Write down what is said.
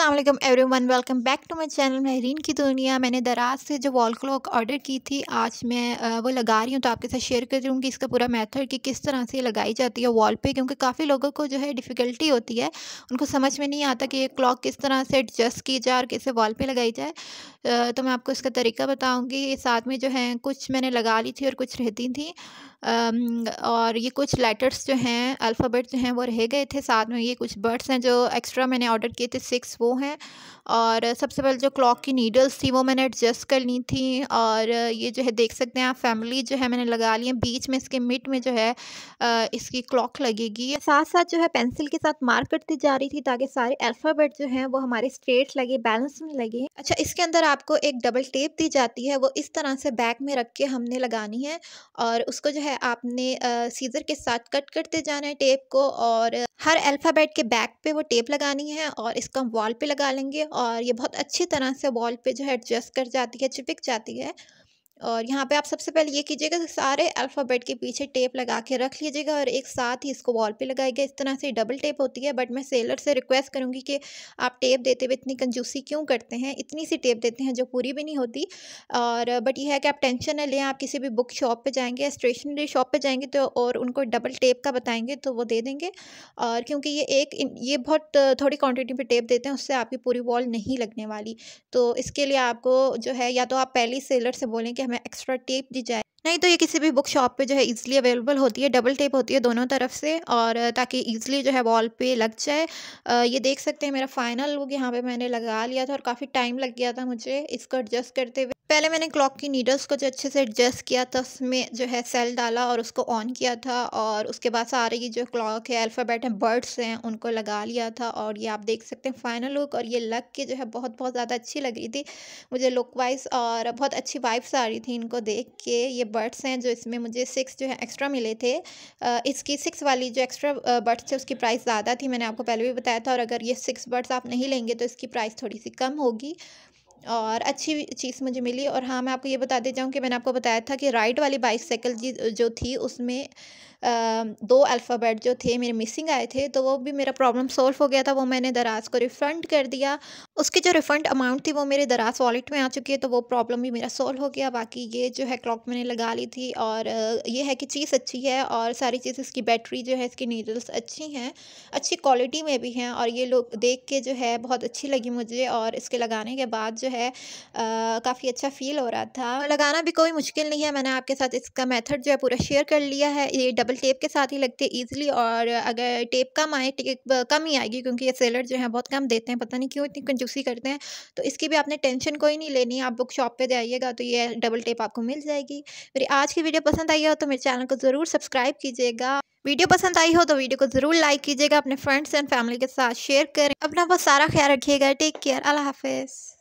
Aslam everyone welcome back to my channel Mehreen की दुनिया मैंने दराज से जो वॉल क्लॉक ऑर्डर की थी आज मैं वो लगा रही हूँ तो आपके साथ शेयर कर रही हूँ कि इसका पूरा मेथड कि किस तरह से लगाई जाती है वॉल पे क्योंकि काफ़ी लोगों को जो है डिफ़िकल्टी होती है उनको समझ में नहीं आता कि ये क्लॉक किस तरह से एडजस्ट की जाए और कैसे वॉल पर लगाई जाए तो मैं आपको इसका तरीका बताऊँगी साथ में जो है कुछ मैंने लगा ली थी और कुछ रहती थी और ये कुछ लेटर्स जो हैं अल्फ़ाबेट जो हैं वो रह गए थे साथ में ये कुछ बर्ड्स हैं जो एक्स्ट्रा मैंने ऑर्डर किए थे सिक्स वो हैं और सबसे पहले जो क्लॉक की नीडल्स थी वो मैंने एडजस्ट कर ली थी और ये जो है देख सकते हैं आप फैमिली जो है मैंने लगा ली है बीच में इसके मिड में जो है इसकी क्लॉक लगेगी साथ साथ जो है पेंसिल के साथ मार्क करती जा रही थी ताकि सारे अल्फ़ाबेट जो हैं वो हमारे स्ट्रेट लगे बैलेंस में लगे अच्छा इसके अंदर आपको एक डबल टेप दी जाती है वो इस तरह से बैक में रख के हमने लगानी है और उसको जो है है आपने सीज़र के साथ कट करते जाना है टेप को और हर अल्फ़ाबेट के बैक पे वो टेप लगानी है और इसको हम वॉल पे लगा लेंगे और ये बहुत अच्छी तरह से वॉल पे जो है एडजस्ट कर जाती है चिपक जाती है और यहाँ पे आप सबसे पहले ये कीजिएगा सारे अल्फ़ाबेट के पीछे टेप लगा के रख लीजिएगा और एक साथ ही इसको वॉल पे लगाएगा इस तरह से डबल टेप होती है बट मैं सेलर से रिक्वेस्ट करूँगी कि आप टेप देते हुए इतनी कंजूसी क्यों करते हैं इतनी सी टेप देते हैं जो पूरी भी नहीं होती और बट यह है कि आप टेंशन न लें आप किसी भी बुक शॉप पर जाएँगे या स्टेशनरी शॉप पर जाएँगे तो और उनको डबल टेप का बताएँगे तो वो दे देंगे और क्योंकि ये एक ये बहुत थोड़ी क्वान्टिटी पर टेप देते हैं उससे आपकी पूरी वॉल नहीं लगने वाली तो इसके लिए आपको जो है या तो आप पहले सेलर से बोलें कि हमें एक्स्ट्रा टेप दी जाए नहीं तो ये किसी भी बुक शॉप पे जो है इजीली अवेलेबल होती है डबल टेप होती है दोनों तरफ से और ताकि इजीली जो है वॉल पे लग जाए ये देख सकते हैं मेरा फाइनल लुक यहाँ पे मैंने लगा लिया था और काफ़ी टाइम लग गया था मुझे इसको एडजस्ट करते हुए पहले मैंने क्लॉक की नीडल्स को जो अच्छे से एडजस्ट किया था उसमें जो है सेल डाला और उसको ऑन किया था और उसके बाद सारे ये जो क्लॉक है अल्फ़ाबेट हैं बर्ड्स हैं उनको लगा लिया था और ये आप देख सकते हैं फाइनल लुक और ये लग के जो है बहुत बहुत ज़्यादा अच्छी लग रही थी मुझे लुक वाइज और बहुत अच्छी वाइब्स आ रही थी इनको देख के ये बर्ड्स हैं जो इसमें मुझे सिक्स जो है एक्स्ट्रा मिले थे इसकी सिक्स वाली जो एक्स्ट्रा बर्ड्स थे उसकी प्राइस ज़्यादा थी मैंने आपको पहले भी बताया था और अगर ये सिक्स बर्ड्स आप नहीं लेंगे तो इसकी प्राइस थोड़ी सी कम होगी और अच्छी चीज़ मुझे मिली और हाँ मैं आपको ये बता दे जाऊँ कि मैंने आपको बताया था कि राइट वाली बाइसाइकिल जी जो थी उसमें दो अल्फ़ाबेट जो थे मेरे मिसिंग आए थे तो वो भी मेरा प्रॉब्लम सॉल्व हो गया था वो मैंने दराज को रिफ़ंड कर दिया उसकी जो रिफ़ंड अमाउंट थी वो मेरे दराज वॉलेट में आ चुकी है तो वो प्रॉब्लम भी मेरा सॉल्व हो गया बाकी ये जो है क्लॉक मैंने लगा ली थी और ये है कि चीज़ अच्छी है और सारी चीज़ इसकी बैटरी जो है इसकी नीडल्स अच्छी हैं अच्छी क्वालिटी में भी हैं और ये लोग देख के जो है बहुत अच्छी लगी मुझे और इसके लगाने के बाद जो है काफ़ी अच्छा फील हो रहा था लगाना भी कोई मुश्किल नहीं है मैंने आपके साथ इसका मेथड जो है पूरा शेयर कर लिया है ये डबल टेप के साथ ही लगते हैं ईजिली और अगर टेप कम आए टेप कम ही आएगी क्योंकि ये सेलर जो है बहुत कम देते हैं पता नहीं क्यों इतनी कंजूसी करते हैं तो इसकी भी आपने टेंशन कोई नहीं लेनी आप बुक शॉप पर जाइएगा तो ये डबल टेप आपको मिल जाएगी मेरी आज की वीडियो पसंद आई हो तो मेरे चैनल को ज़रूर सब्सक्राइब कीजिएगा वीडियो पसंद आई हो तो वीडियो को ज़रूर लाइक कीजिएगा अपने फ्रेंड्स एंड फैमिली के साथ शेयर करें अपना बहुत सारा ख्याल रखिएगा टेक केयर अल्लाह हाफिज़